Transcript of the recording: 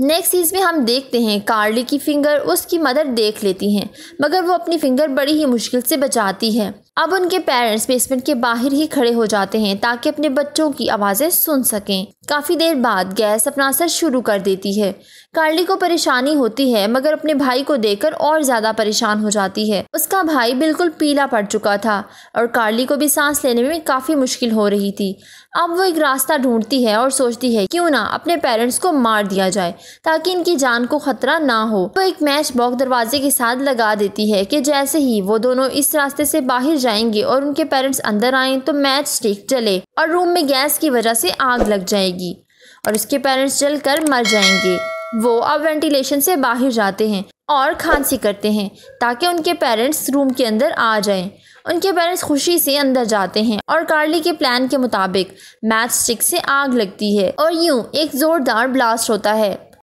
Next में हम देखते हैं कार्ली की फिंगर उसकी मदर देख लेती हैं मगर वो अपनी फिंगर बड़ी ही मुश्किल से बचाती है अब उनके पेरेंट्स बेसमेंट के बाहर ही खड़े हो जाते हैं ताकि अपने बच्चों की आवाज़ें सुन सकें काफ़ी देर बाद गैस अपना असर शुरू कर देती है कार्ली को परेशानी होती है मगर अपने भाई को देखकर और ज़्यादा परेशान हो जाती है उसका भाई बिल्कुल पीला पड़ चुका था और कार्ली को भी सांस लेने में काफ़ी मुश्किल हो रही थी अब वो एक रास्ता ढूंढती है और सोचती है क्यों ना अपने पेरेंट्स को मार दिया जाए ताकि इनकी जान को खतरा ना हो तो एक मैच बॉक दरवाजे के साथ लगा देती है कि जैसे ही वो दोनों इस रास्ते से बाहर जाएंगे और उनके पेरेंट्स अंदर आए तो मैच स्टिक चले और रूम में गैस की वजह से आग लग जाएगी जाएगी और उसके पेरेंट्स जल कर मर जाएंगे वो अब वेंटिलेशन से बाहर जाते हैं और खांसी करते हैं ताकि उनके पेरेंट्स रूम के अंदर आ जाएं। उनके पेरेंट्स खुशी से अंदर जाते हैं और कार्ली के प्लान के मुताबिक मैथ स्टिक से आग लगती है और यूं एक ज़ोरदार ब्लास्ट होता है